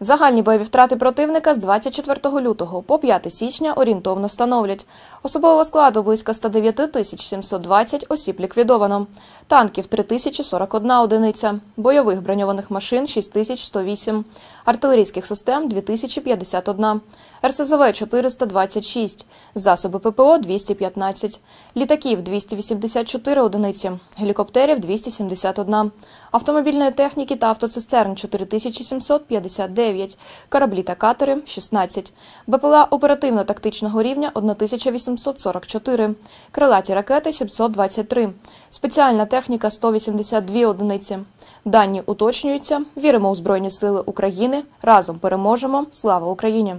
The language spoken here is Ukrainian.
Загальні бойові втрати противника з 24 лютого по 5 січня орієнтовно становлять особового складу близько 109 тисяч 720 осіб ліквідовано, танків 3041 одиниця, бойових броньованих машин 6108, артилерійських систем 2051, РСЗВ 426, засоби ППО 215, літаків 284 одиниці, гелікоптерів 271, автомобільної техніки та автоцистерн 4759. 9, кораблі та катери 16, БПЛА оперативно-тактичного рівня 1844, крилаті ракети 723, спеціальна техніка 182 одиниці. Дані уточнюються. Віримо у Збройні Сили України. Разом переможемо. Слава Україні!